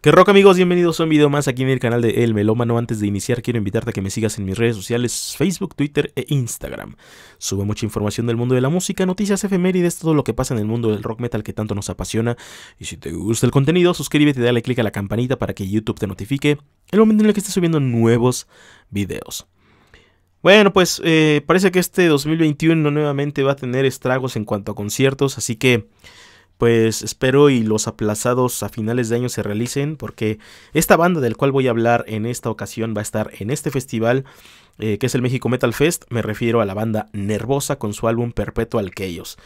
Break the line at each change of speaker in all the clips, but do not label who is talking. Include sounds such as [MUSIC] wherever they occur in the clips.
Que rock amigos, bienvenidos a un video más aquí en el canal de El Melómano. Antes de iniciar quiero invitarte a que me sigas en mis redes sociales, Facebook, Twitter e Instagram. Subo mucha información del mundo de la música, noticias efemérides, todo lo que pasa en el mundo del rock metal que tanto nos apasiona. Y si te gusta el contenido, suscríbete y dale click a la campanita para que YouTube te notifique el momento en el que esté subiendo nuevos videos. Bueno, pues eh, parece que este 2021 nuevamente va a tener estragos en cuanto a conciertos, así que pues espero y los aplazados a finales de año se realicen porque esta banda del cual voy a hablar en esta ocasión va a estar en este festival eh, que es el México Metal Fest, me refiero a la banda Nervosa con su álbum Perpetual Chaos.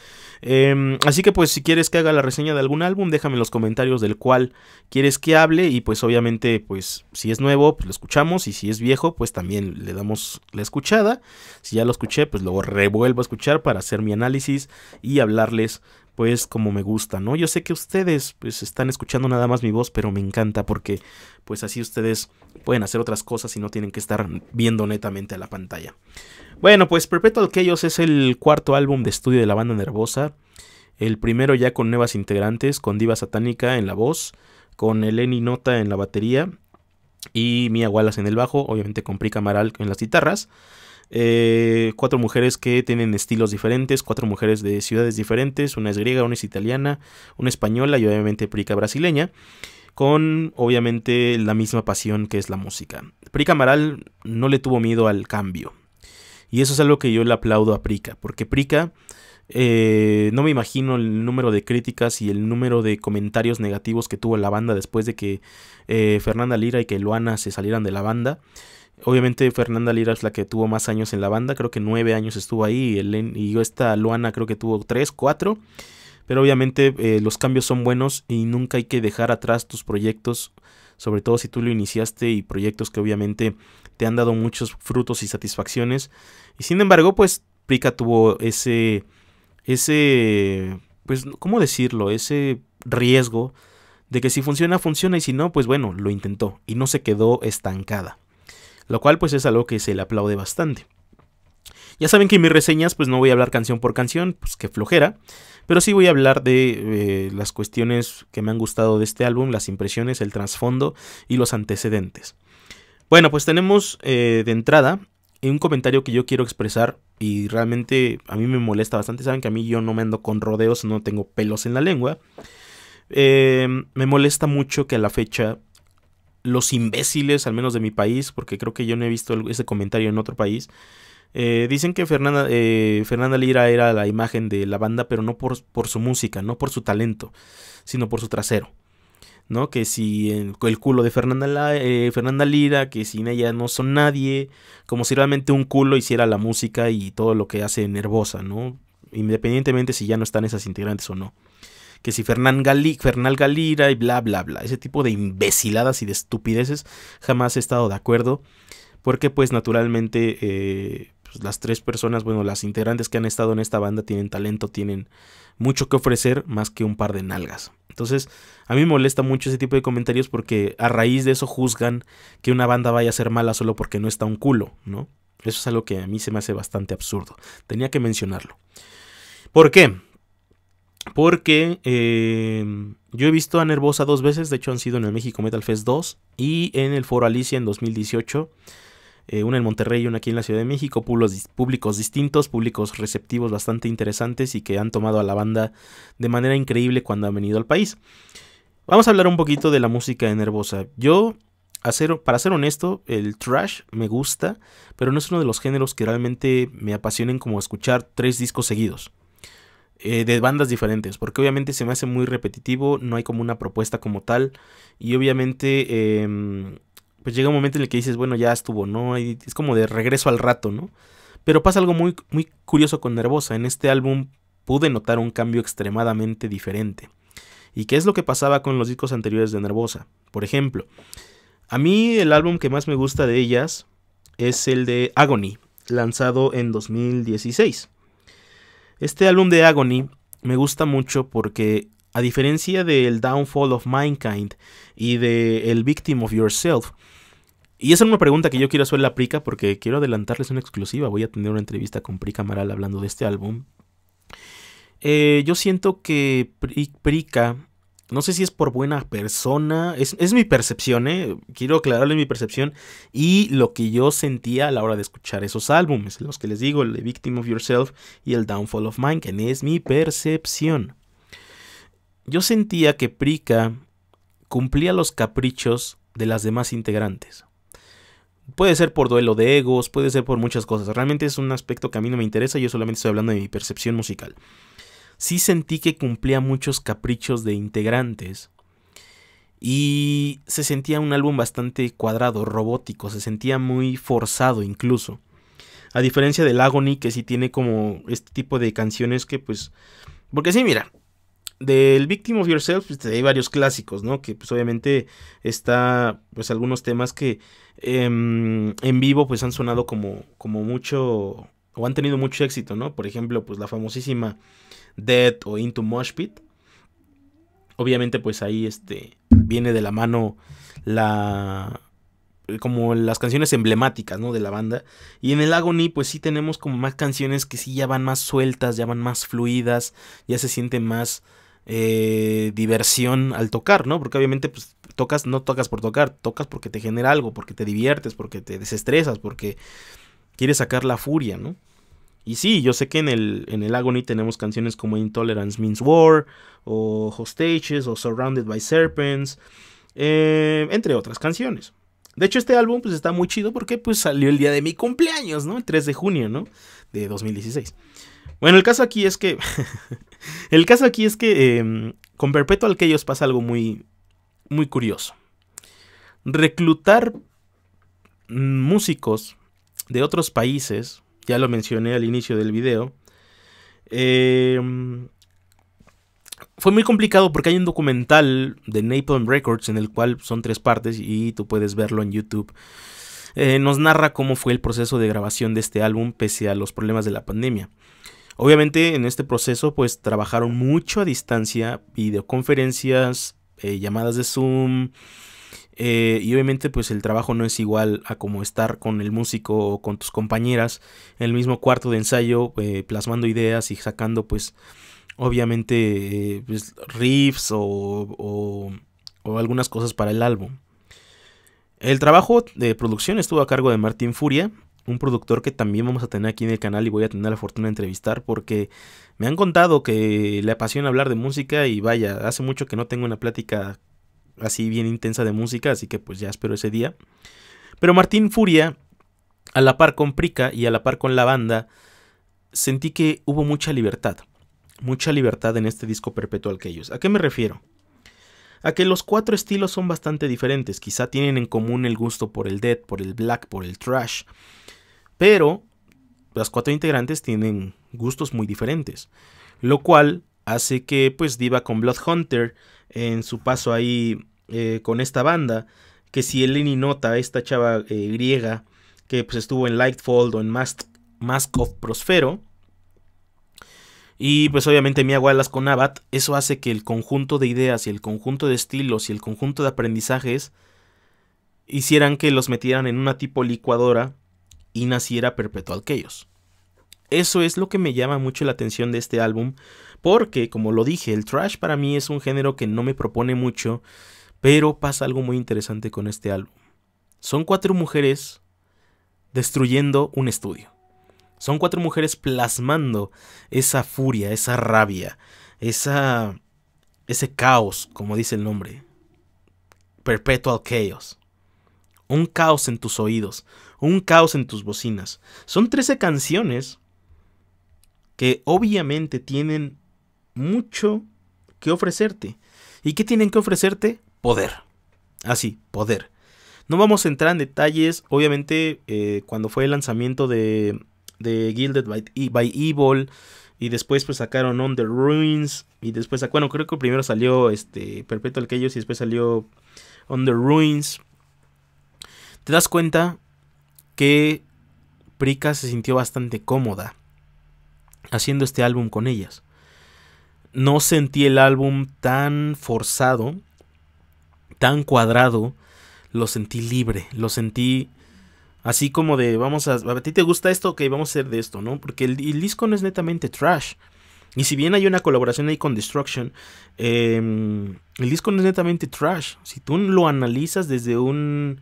Em, así que pues si quieres que haga la reseña de algún álbum, déjame en los comentarios del cual quieres que hable y pues obviamente pues si es nuevo pues lo escuchamos y si es viejo pues también le damos la escuchada. Si ya lo escuché pues lo revuelvo a escuchar para hacer mi análisis y hablarles pues como me gusta, ¿no? Yo sé que ustedes pues, están escuchando nada más mi voz, pero me encanta porque pues así ustedes pueden hacer otras cosas y no tienen que estar viendo netamente a la pantalla. Bueno, pues Perpetual Chaos es el cuarto álbum de estudio de la banda Nervosa. El primero ya con nuevas integrantes, con Diva Satánica en la voz, con Eleni Nota en la batería y Mia Wallace en el bajo, obviamente con Pri Camaral en las guitarras. Eh, cuatro mujeres que tienen estilos diferentes, cuatro mujeres de ciudades diferentes, una es griega, una es italiana, una española y obviamente Prica brasileña, con obviamente la misma pasión que es la música. Prica Amaral no le tuvo miedo al cambio. Y eso es algo que yo le aplaudo a Prica, porque Prica... Eh, no me imagino el número de críticas y el número de comentarios negativos que tuvo la banda después de que eh, Fernanda Lira y que Luana se salieran de la banda. Obviamente Fernanda Lira es la que tuvo más años en la banda, creo que nueve años estuvo ahí, y yo esta Luana creo que tuvo tres, cuatro, pero obviamente eh, los cambios son buenos y nunca hay que dejar atrás tus proyectos, sobre todo si tú lo iniciaste y proyectos que obviamente te han dado muchos frutos y satisfacciones. Y sin embargo, pues Pika tuvo ese, ese, pues, ¿cómo decirlo? Ese riesgo de que si funciona, funciona y si no, pues bueno, lo intentó y no se quedó estancada lo cual pues es algo que se le aplaude bastante. Ya saben que en mis reseñas pues no voy a hablar canción por canción, pues que flojera, pero sí voy a hablar de eh, las cuestiones que me han gustado de este álbum, las impresiones, el trasfondo y los antecedentes. Bueno, pues tenemos eh, de entrada un comentario que yo quiero expresar y realmente a mí me molesta bastante, saben que a mí yo no me ando con rodeos, no tengo pelos en la lengua. Eh, me molesta mucho que a la fecha los imbéciles, al menos de mi país, porque creo que yo no he visto ese comentario en otro país. Eh, dicen que Fernanda, eh, Fernanda Lira era la imagen de la banda, pero no por, su música, no por su talento, sino por su trasero. ¿No? Que si el, culo de Fernanda, eh, Fernanda Lira, que sin ella no son nadie, como si realmente un culo hiciera la música y todo lo que hace nervosa, ¿no? Independientemente si ya no están esas integrantes o no que si Fernán Fernal Galira y bla, bla, bla. Ese tipo de imbeciladas y de estupideces jamás he estado de acuerdo. Porque pues naturalmente eh, pues, las tres personas, bueno, las integrantes que han estado en esta banda tienen talento, tienen mucho que ofrecer más que un par de nalgas. Entonces, a mí me molesta mucho ese tipo de comentarios porque a raíz de eso juzgan que una banda vaya a ser mala solo porque no está un culo, ¿no? Eso es algo que a mí se me hace bastante absurdo. Tenía que mencionarlo. ¿Por qué? Porque eh, yo he visto a Nervosa dos veces, de hecho han sido en el México Metal Fest 2 y en el Foro Alicia en 2018. Eh, una en Monterrey y una aquí en la Ciudad de México, públicos, distintos, públicos receptivos bastante interesantes y que han tomado a la banda de manera increíble cuando han venido al país. Vamos a hablar un poquito de la música de Nervosa. Yo, para ser honesto, el trash me gusta, pero no es uno de los géneros que realmente me apasionen como escuchar tres discos seguidos. Eh, de bandas diferentes, porque obviamente se me hace muy repetitivo, no hay como una propuesta como tal, y obviamente em, pues llega un momento en el que dices, bueno, ya estuvo, ¿no? es como de regreso al rato, ¿no? Pero pasa algo muy, muy curioso con Nervosa, en este álbum pude notar un cambio extremadamente diferente. ¿Y qué es lo que pasaba con los discos anteriores de Nervosa? Por ejemplo, a mí el álbum que más me gusta de ellas es el de Agony, lanzado en 2016. Este álbum de Agony me gusta mucho porque a diferencia del Downfall of Mankind y de El Victim of Yourself, y esa es una pregunta que yo quiero hacerle a Prika porque quiero adelantarles una exclusiva, voy a tener una entrevista con Prika Amaral hablando de este álbum. Eh, yo siento que Prika no sé si es por buena persona, es, mi percepción, ¿eh? quiero aclararle mi percepción y lo que yo sentía a la hora de escuchar esos álbumes, los que les digo, el The Victim of Yourself y el Downfall of Mine, que es mi percepción. Yo sentía que Prika cumplía los caprichos de las demás integrantes. Puede ser por duelo de egos, puede ser por muchas cosas. Realmente es un aspecto que a mí no me interesa, yo solamente estoy hablando de mi percepción musical sí sentí que cumplía muchos caprichos de integrantes. Y se sentía un álbum bastante cuadrado, robótico, se sentía muy forzado incluso. A diferencia del Agony, que sí tiene como este tipo de canciones que pues... Porque sí, mira, del Victim of Yourself pues, hay varios clásicos, ¿no? Que pues obviamente está pues algunos temas que em, en vivo pues han sonado como, como mucho o han tenido mucho éxito, ¿no? Por ejemplo pues la famosísima Dead o Into Mushpit. Obviamente, pues ahí este, viene de la mano la como las canciones emblemáticas, ¿no? De la banda. Y en el Agony, pues sí tenemos como más canciones que sí ya van más sueltas, ya van más fluidas, ya se siente más eh, diversión al tocar, ¿no? Porque obviamente, pues tocas, no tocas por tocar, tocas porque te genera algo, porque te diviertes, porque te desestresas, porque quieres sacar la furia, ¿no? Y sí, yo sé que en el, en el Agony tenemos canciones como Intolerance Means War, o Hostages, o Surrounded by Serpents, eh, entre otras canciones. De hecho, este álbum pues está muy chido porque pues salió el día de mi cumpleaños, ¿no? El 3 de junio, ¿no? De 2016. Bueno, el caso aquí es que... [LAUGHS] el caso aquí es que em, con Perpetual ellos pasa algo muy, muy curioso. Reclutar músicos de otros países ya lo mencioné al inicio del video. Eh, fue muy complicado porque hay un documental de Napalm Records en el cual son tres partes y tú puedes verlo en YouTube. Eh, nos narra cómo fue el proceso de grabación de este álbum pese a los problemas de la pandemia. Obviamente en este proceso pues trabajaron mucho a distancia, videoconferencias, eh, llamadas de Zoom, eh, y obviamente pues el trabajo no es igual a como estar con el músico o con tus compañeras en el mismo cuarto de ensayo eh, plasmando ideas y sacando pues obviamente eh, pues, riffs o, o, o, algunas cosas para el álbum. El trabajo de producción estuvo a cargo de Martín Furia, un productor que también vamos a tener aquí en el canal y voy a tener la fortuna de entrevistar porque me han contado que le apasiona hablar de música y vaya, hace mucho que no tengo una plática así bien intensa de música, así que pues ya espero ese día. Pero Martín Furia, a la par con Prica y a la par con la banda, sentí que hubo mucha libertad, mucha libertad en este disco perpetual que ellos. ¿A qué me refiero? A que los cuatro estilos son bastante diferentes, quizá tienen en común el gusto por el dead, por el black, por el trash, pero las cuatro integrantes tienen gustos muy diferentes, lo cual hace que pues Diva con Blood en su paso ahí eh, con esta banda, que si Eleni nota, esta chava eh, griega, que pues estuvo en Lightfold o en Mask, of Prospero... y pues obviamente Mia Wallace con Abat, eso hace que el conjunto de ideas y el conjunto de estilos y el conjunto de aprendizajes hicieran que los metieran en una tipo licuadora y naciera Perpetual Chaos. Eso es lo que me llama mucho la atención de este álbum, porque, como lo dije, el trash para mí es un género que no me propone mucho, pero pasa algo muy interesante con este álbum. Son cuatro mujeres destruyendo un estudio. Son cuatro mujeres plasmando esa furia, esa rabia, esa ese caos, como dice el nombre. Perpetual chaos. Un caos en tus oídos, un caos en tus bocinas. Son 13 canciones que obviamente tienen mucho que ofrecerte. ¿Y qué tienen que ofrecerte? Poder. Así, poder. No vamos a entrar en detalles. Obviamente, eh, cuando fue el lanzamiento de, Gilded by, by, Evil. Y después pues sacaron On the Ruins. Y después, bueno, creo que primero salió este Perpetual Chaos y después salió On the Ruins. Te das cuenta que Prika se sintió bastante cómoda haciendo este álbum con ellas no sentí el álbum tan forzado, tan cuadrado, lo sentí libre, lo sentí así como de vamos a a ti te gusta esto, ok, vamos a hacer de esto, ¿no? Porque el, disco no es netamente trash. Y si bien hay una colaboración ahí con Destruction, em, el disco no es netamente trash. Si tú lo analizas desde un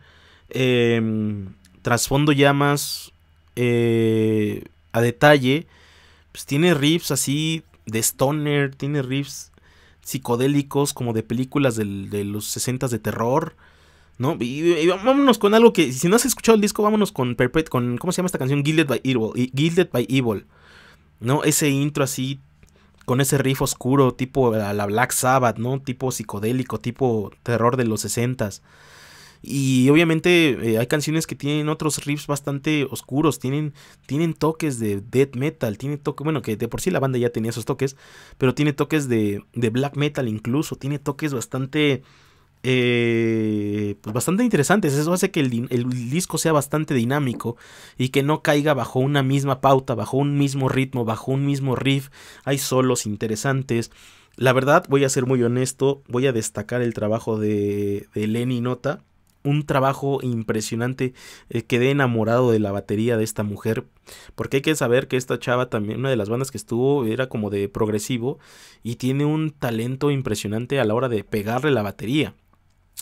em, trasfondo ya más eh, a detalle, pues tiene riffs así de stoner, tiene riffs psicodélicos como de películas de los 60 de terror. ¿No? Y, vámonos con algo que, si no has escuchado el disco, vámonos con, con ¿cómo se llama esta canción? Gilded by Evil. Gilded by Evil. ¿No? Ese intro así, con ese riff oscuro, tipo a la Black Sabbath, ¿no? Tipo psicodélico, tipo terror de los 60 y obviamente eh, hay canciones que tienen otros riffs bastante oscuros, tienen, tienen toques de death metal, tiene toques, bueno, que de por sí la banda ya tenía esos toques, pero tiene toques de, black metal incluso, tiene toques bastante... Eh, pues bastante interesantes. Eso hace que el, el, disco sea bastante dinámico y que no caiga bajo una misma pauta, bajo un mismo ritmo, bajo un mismo riff. Hay solos interesantes. La verdad, voy a ser muy honesto, voy a destacar el trabajo de, de Lenny Nota un trabajo impresionante. Eh, quedé enamorado de la batería de esta mujer. Porque hay que saber que esta chava también, una de las bandas que estuvo, era como de progresivo. Y tiene un talento impresionante a la hora de pegarle la batería.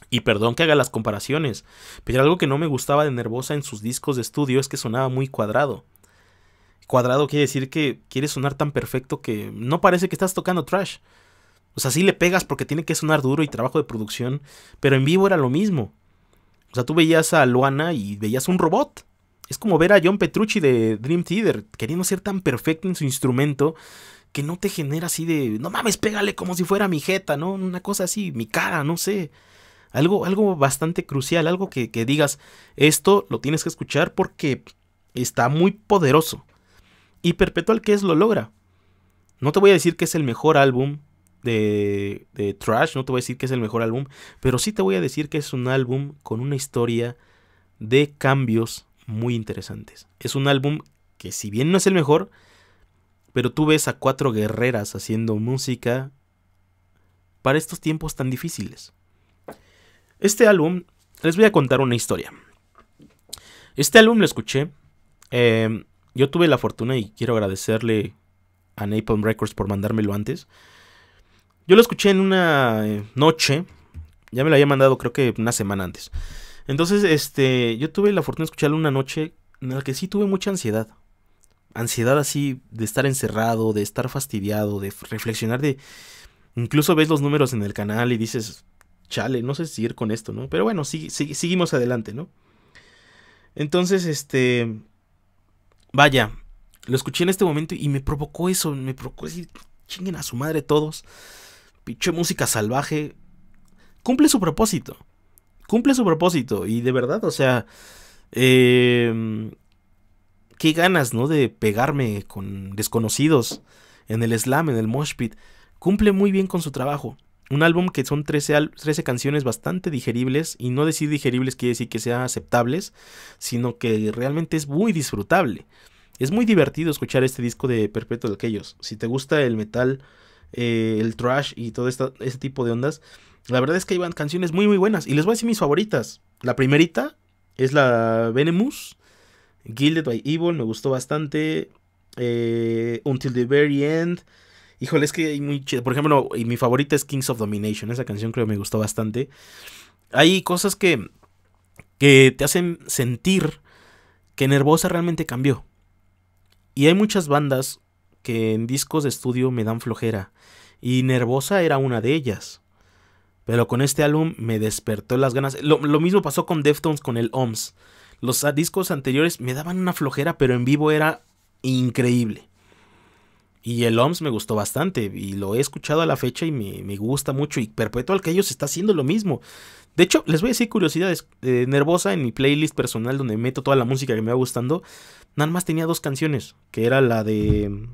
Y perdón que haga las comparaciones, pero algo que no me gustaba de Nervosa en sus discos de estudio es que sonaba muy cuadrado. Cuadrado quiere decir que quiere sonar tan perfecto que no parece que estás tocando trash. O sea, sí le pegas porque tiene que sonar duro y trabajo de producción, pero en vivo era lo mismo. O sea, tú veías a Luana y veías un robot. Es como ver a John Petrucci de Dream Theater, queriendo ser tan perfecto en su instrumento que no te genera así de, no mames, pégale como si fuera mi jeta, ¿no? Una cosa así, mi cara, no sé. Algo, algo bastante crucial, algo que, que digas, esto lo tienes que escuchar porque está muy poderoso. Y Perpetual que es lo logra. No te voy a decir que es el mejor álbum, de, de trash, no te voy a decir que es el mejor álbum, pero sí te voy a decir que es un álbum con una historia de cambios muy interesantes. Es un álbum que si bien no es el mejor, pero tú ves a cuatro guerreras haciendo música para estos tiempos tan difíciles. Este álbum, les voy a contar una historia. Este álbum lo escuché. Em, yo tuve la fortuna y quiero agradecerle a Napalm Records por mandármelo antes. Yo lo escuché en una eh, noche. Ya me lo había mandado creo que una semana antes. Entonces, este, yo tuve la fortuna de escucharlo una noche en la que sí tuve mucha ansiedad. Ansiedad así de estar encerrado, de estar fastidiado, de reflexionar, de... Incluso ves los números en el canal y dices, chale, no sé si ir con esto, ¿no? Pero bueno, sí, seguimos adelante, ¿no? Entonces, este... Vaya, lo escuché en este momento y me provocó eso, me provocó decir, chinguen a su madre todos pinche música salvaje, cumple su propósito. Cumple su propósito. Y de verdad, o sea, em, qué ganas, ¿no? De pegarme con desconocidos en el slam, en el moshpit. Cumple muy bien con su trabajo. Un álbum que son 13, 13 canciones bastante digeribles, y no decir digeribles quiere decir que sean aceptables, sino que realmente es muy disfrutable. Es muy divertido escuchar este disco de de Aquellos. Si te gusta el metal eh, el trash y todo ese este tipo de ondas. La verdad es que iban canciones muy, muy buenas. Y les voy a decir mis favoritas. La primerita es la venomous Gilded by Evil, me gustó bastante. Eh, Until the Very End. Híjole, es que hay muy chido. Por ejemplo, y mi favorita es Kings of Domination. Esa canción creo que me gustó bastante. Hay cosas que, que te hacen sentir que Nervosa realmente cambió. Y hay muchas bandas en discos de estudio me dan flojera, y Nervosa era una de ellas. Pero con este álbum me despertó las ganas. Lo, mismo pasó con Deftones con el OMS. Los ah, discos anteriores me daban una flojera, pero en vivo era increíble. Y el OMS me gustó bastante y lo he escuchado a la fecha y me, gusta mucho. Y Perpetual que ellos está haciendo lo mismo. De hecho, les voy a decir curiosidades. Eh, nervosa en mi playlist personal donde meto toda la música que me va gustando. Nada más tenía dos canciones, que era la de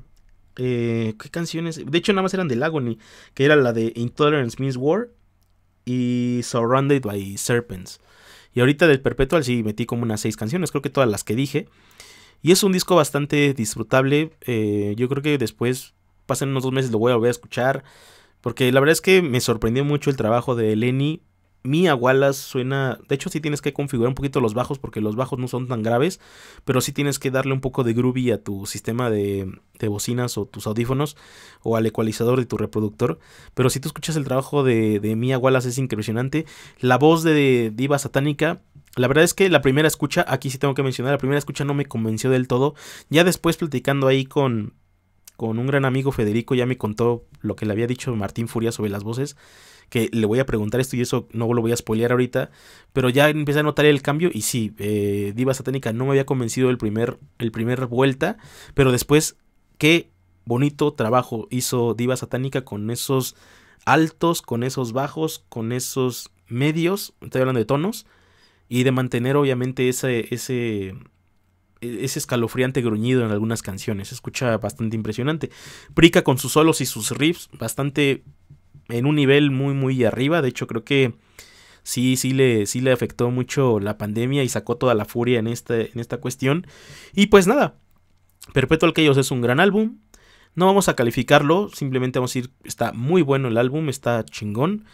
eh, ¿Qué canciones? De hecho, nada más eran de Agony, que era la de Intolerance Means War y Surrounded by Serpents. Y ahorita del Perpetual sí metí como unas seis canciones, creo que todas las que dije. Y es un disco bastante disfrutable. Eh, yo creo que después, pasen unos dos meses, lo voy a volver a escuchar. Porque la verdad es que me sorprendió mucho el trabajo de Lenny. Mia Wallace suena. De hecho, sí tienes que configurar un poquito los bajos porque los bajos no son tan graves. Pero sí tienes que darle un poco de groovy a tu sistema de, de bocinas o tus audífonos o al ecualizador de tu reproductor. Pero si tú escuchas el trabajo de, de Mia Wallace es impresionante. La voz de Diva Satánica. La verdad es que la primera escucha, aquí sí tengo que mencionar, la primera escucha no me convenció del todo. Ya después platicando ahí con con un gran amigo Federico, ya me contó lo que le había dicho Martín Furia sobre las voces, que le voy a preguntar esto y eso no lo voy a spoilear ahorita, pero ya empecé a notar el cambio y sí, eh, Diva Satánica no me había convencido el primer, el primer vuelta, pero después, qué bonito trabajo hizo Diva Satánica con esos altos, con esos bajos, con esos medios, estoy hablando de tonos, y de mantener obviamente ese, ese, e, ese escalofriante gruñido en algunas canciones. Se escucha bastante impresionante. Prica con sus solos y sus riffs, bastante en un nivel muy, muy arriba. De hecho, creo que sí, sí le, sí le afectó mucho la pandemia y sacó toda la furia en, este, en esta cuestión. Y pues nada, Perpetual Chaos es un gran álbum. No vamos a calificarlo, simplemente vamos a ir está muy bueno el álbum, está chingón.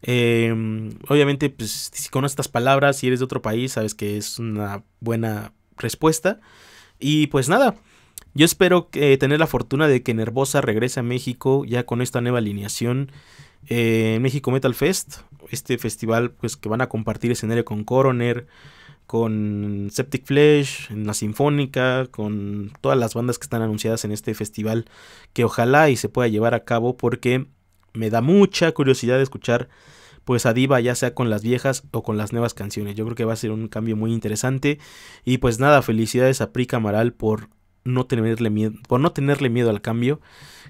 Em, obviamente, pues, si con estas palabras, si eres de otro país, sabes que es una buena respuesta. Y pues nada, yo espero eh, tener la fortuna de que Nervosa regrese a México ya con esta nueva alineación. Eh, México Metal Fest, este festival pues que van a compartir escenario con Coroner, con Septic Flesh, en la Sinfónica, con todas las bandas que están anunciadas en este festival, que ojalá y se pueda llevar a cabo porque me da mucha curiosidad de escuchar pues a Diva ya sea con las viejas o con las nuevas canciones. Yo creo que va a ser un cambio muy interesante y pues nada, felicidades a Pri Camaral por no tenerle miedo, por no tenerle miedo al cambio.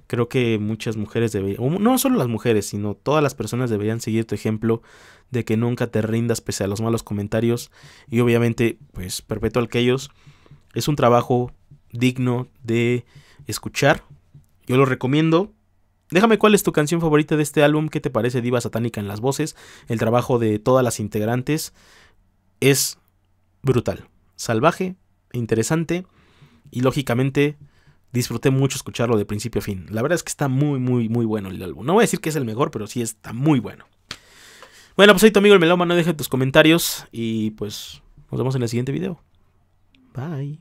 Creo que muchas mujeres deberían, no solo las mujeres, sino todas las personas deberían seguir tu ejemplo de que nunca te rindas pese a los malos comentarios y obviamente pues perpetual que ellos es un trabajo digno de escuchar. Yo lo recomiendo, Déjame cuál es tu canción favorita de este álbum, qué te parece Diva Satánica en las voces, el trabajo de todas las integrantes es brutal, salvaje, interesante y lógicamente disfruté mucho escucharlo de principio a fin. La verdad es que está muy, muy, muy bueno el álbum. No voy a decir que es el mejor, pero sí está muy bueno. Bueno, pues ahí tu amigo el Meloma, no tus comentarios y pues nos vemos en el siguiente video. Bye.